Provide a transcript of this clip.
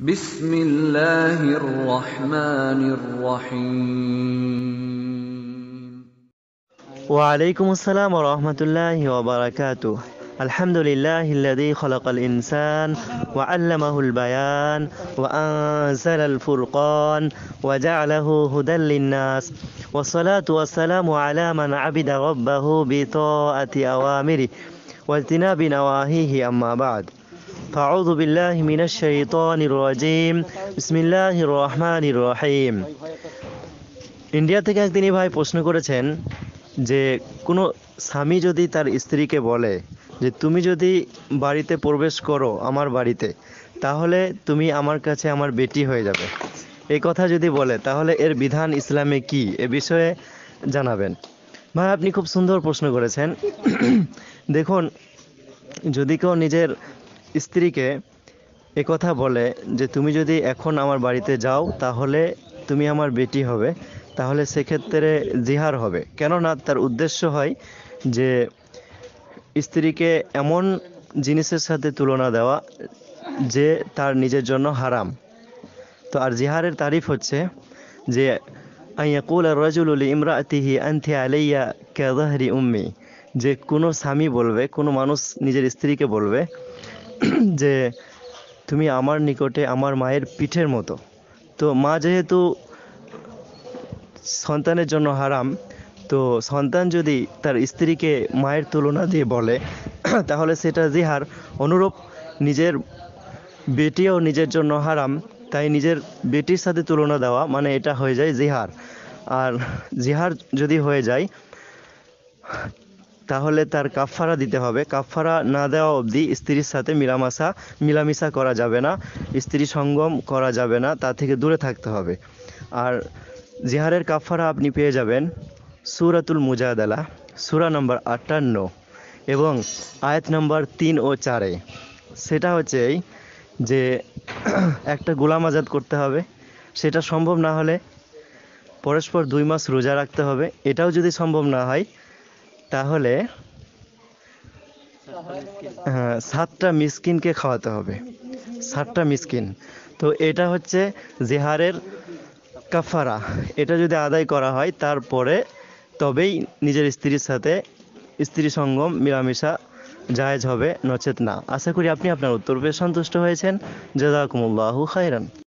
بسم الله الرحمن الرحيم وعليكم السلام ورحمة الله وبركاته الحمد لله الذي خلق الإنسان وعلمه البيان وأنزل الفرقان وجعله هدى للناس والصلاة والسلام على من عبد ربه بطاعة أوامره واجتناب نواهيه أما بعد أعوذ بالله من الشيطان الرجيم بسم الله الرحمن الرحيم India থেকে একদিন ভাই প্রশ্ন করেছেন যে কোনো স্বামী যদি তার স্ত্রীকে বলে যে তুমি যদি বাড়িতে প্রবেশ করো আমার বাড়িতে তাহলে তুমি আমার কাছে আমার বেটি হয়ে যাবে এই কথা যদি বলে তাহলে এর বিধান ইসলামে কি এ বিষয়ে জানাবেন ভাই আপনি খুব সুন্দর প্রশ্ন করেছেন দেখুন যদি কেউ নিজের স্ত্রীকে একথা বলে যে তুমি যদি এখন আমার বাড়িতে যাও তাহলে তুমি আমার বেটি হবে তাহলে সেক্ষেত্রে জিহার হবে কেননা তার উদ্দেশ্য হয় যে স্ত্রীকে এমন জিনিসের সাথে তুলনা দেওয়া যে তার নিজের জন্য হারাম তো আর জিহারের তারিফ হচ্ছে যে উম্মি যে কোনো স্বামী বলবে কোনো মানুষ নিজের স্ত্রীকে বলবে যে তুমি আমার নিকটে আমার মায়ের পিঠের মতো তো মা যেহেতু সন্তানের জন্য হারাম তো সন্তান যদি তার স্ত্রীকে মায়ের তুলনা দিয়ে বলে তাহলে সেটা জিহার অনুরূপ নিজের বেটিও নিজের জন্য হারাম তাই নিজের বেটির সাথে তুলনা দেওয়া মানে এটা হয়ে যায় জিহার আর জিহার যদি হয়ে যায় তাহলে তার কাফফারা দিতে হবে কাফফারা না দেওয়া অবধি স্ত্রীর সাথে মিলামাশা মিলামিশা করা যাবে না স্ত্রী সঙ্গম করা যাবে না তা থেকে দূরে থাকতে হবে আর জিহারের কাফফারা আপনি পেয়ে যাবেন সুরাতুল মুজাদালা সুরা নম্বর আটান্ন এবং আয়াত নম্বর তিন ও চারে সেটা হচ্ছে এই যে একটা গোলাম আজাদ করতে হবে সেটা সম্ভব না হলে পরস্পর দুই মাস রোজা রাখতে হবে এটাও যদি সম্ভব না হয় তাহলে হ্যাঁ, সাতটা মিসকিনকে খাওয়াতে হবে সাতটা মিসকিন তো এটা হচ্ছে জেহারের কাফারা এটা যদি আদায় করা হয় তারপরে তবেই নিজের স্ত্রীর সাথে স্ত্রী সঙ্গম মিলামিশা জায়েজ হবে নচেত না আশা করি আপনি আপনার উত্তর পেয়ে সন্তুষ্ট হয়েছেন জাজাকুমুল্লাহু খাইরান